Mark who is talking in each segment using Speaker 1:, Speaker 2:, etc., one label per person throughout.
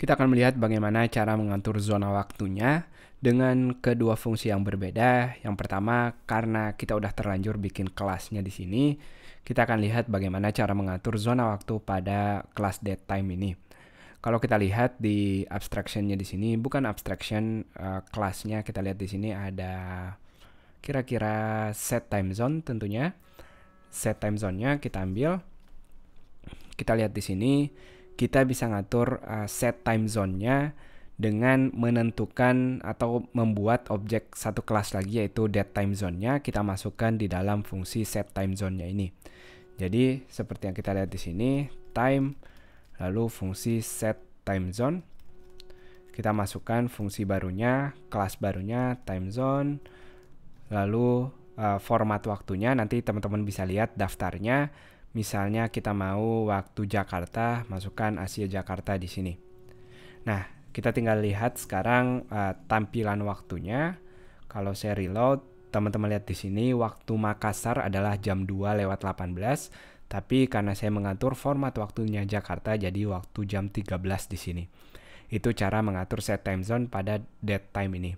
Speaker 1: Kita akan melihat bagaimana cara mengatur zona waktunya dengan kedua fungsi yang berbeda. Yang pertama, karena kita sudah terlanjur bikin kelasnya di sini, kita akan lihat bagaimana cara mengatur zona waktu pada kelas date time ini. Kalau kita lihat di abstraction-nya di sini, bukan abstraction uh, kelasnya, kita lihat di sini ada kira-kira set time zone tentunya. Set time zone-nya kita ambil. Kita lihat di sini kita bisa ngatur uh, set time zone-nya dengan menentukan atau membuat objek satu kelas lagi yaitu dead time zone-nya kita masukkan di dalam fungsi set time zone-nya ini. Jadi seperti yang kita lihat di sini time lalu fungsi set time zone kita masukkan fungsi barunya, kelas barunya time zone lalu uh, format waktunya nanti teman-teman bisa lihat daftarnya Misalnya kita mau waktu Jakarta, masukkan Asia Jakarta di sini. Nah, kita tinggal lihat sekarang uh, tampilan waktunya. Kalau saya reload, teman-teman lihat di sini waktu Makassar adalah jam 2 lewat 18, tapi karena saya mengatur format waktunya Jakarta jadi waktu jam 13 di sini. Itu cara mengatur set time zone pada dead time ini.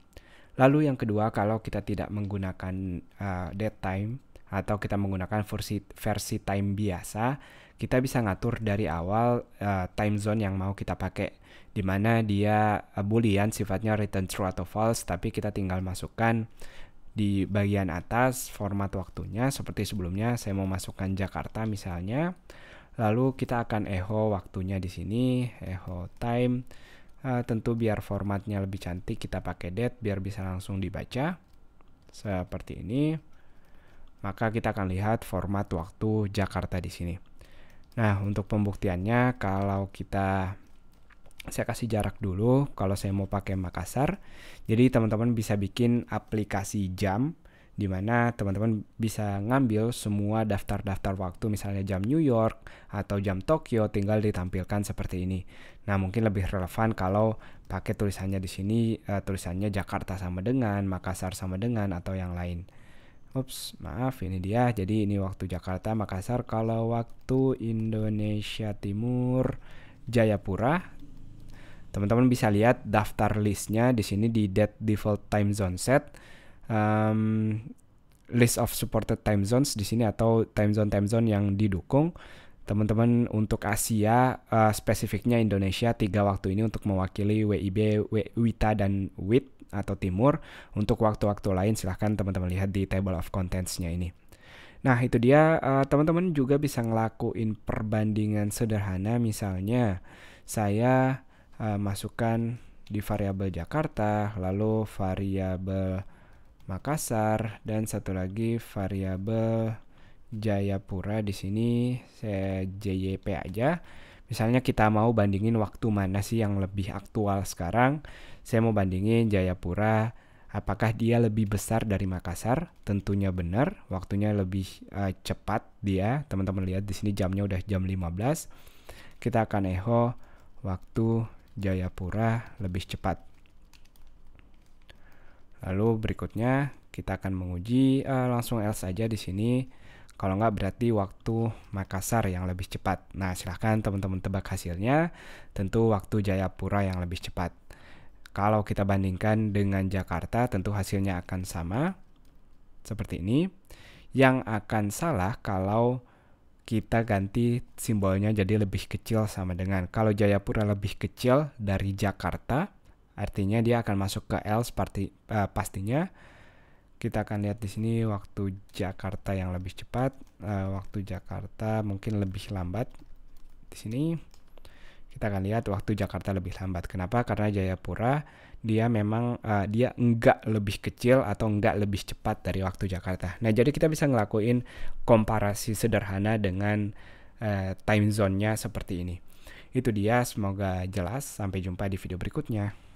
Speaker 1: Lalu yang kedua, kalau kita tidak menggunakan uh, dead time, atau kita menggunakan versi versi time biasa, kita bisa ngatur dari awal uh, time zone yang mau kita pakai di mana dia uh, boolean sifatnya return true atau false tapi kita tinggal masukkan di bagian atas format waktunya seperti sebelumnya saya mau masukkan Jakarta misalnya. Lalu kita akan echo waktunya di sini, echo time. Uh, tentu biar formatnya lebih cantik kita pakai date biar bisa langsung dibaca. Seperti ini maka kita akan lihat format waktu Jakarta di sini. Nah, untuk pembuktiannya, kalau kita saya kasih jarak dulu kalau saya mau pakai Makassar. Jadi teman-teman bisa bikin aplikasi jam di mana teman-teman bisa ngambil semua daftar-daftar waktu misalnya jam New York atau jam Tokyo tinggal ditampilkan seperti ini. Nah, mungkin lebih relevan kalau pakai tulisannya di sini uh, tulisannya Jakarta sama dengan, Makassar sama dengan atau yang lain. Ups, maaf ini dia. Jadi ini waktu Jakarta, Makassar. Kalau waktu Indonesia Timur, Jayapura. Teman-teman bisa lihat daftar listnya di sini di dead default time zone set. Um, list of supported time zones di sini atau time zone time zone yang didukung teman-teman untuk Asia uh, spesifiknya Indonesia tiga waktu ini untuk mewakili WIB, WITA dan WIT atau Timur. Untuk waktu-waktu lain silahkan teman-teman lihat di table of contentsnya ini. Nah itu dia uh, teman-teman juga bisa ngelakuin perbandingan sederhana misalnya saya uh, masukkan di variabel Jakarta lalu variabel Makassar dan satu lagi variabel Jayapura di sini saya JYP aja. Misalnya kita mau bandingin waktu mana sih yang lebih aktual sekarang, saya mau bandingin Jayapura apakah dia lebih besar dari Makassar? Tentunya benar, waktunya lebih uh, cepat dia. Teman-teman lihat di sini jamnya udah jam 15. Kita akan echo waktu Jayapura lebih cepat. Lalu berikutnya kita akan menguji uh, langsung else aja di sini kalau nggak berarti waktu Makassar yang lebih cepat. Nah, silahkan teman-teman tebak hasilnya. Tentu waktu Jayapura yang lebih cepat. Kalau kita bandingkan dengan Jakarta, tentu hasilnya akan sama. Seperti ini. Yang akan salah kalau kita ganti simbolnya jadi lebih kecil sama dengan. Kalau Jayapura lebih kecil dari Jakarta, artinya dia akan masuk ke L seperti uh, pastinya kita akan lihat di sini waktu Jakarta yang lebih cepat, uh, waktu Jakarta mungkin lebih lambat. Di sini kita akan lihat waktu Jakarta lebih lambat. Kenapa? Karena Jayapura dia memang uh, dia enggak lebih kecil atau enggak lebih cepat dari waktu Jakarta. Nah, jadi kita bisa ngelakuin komparasi sederhana dengan uh, time zone-nya seperti ini. Itu dia, semoga jelas. Sampai jumpa di video berikutnya.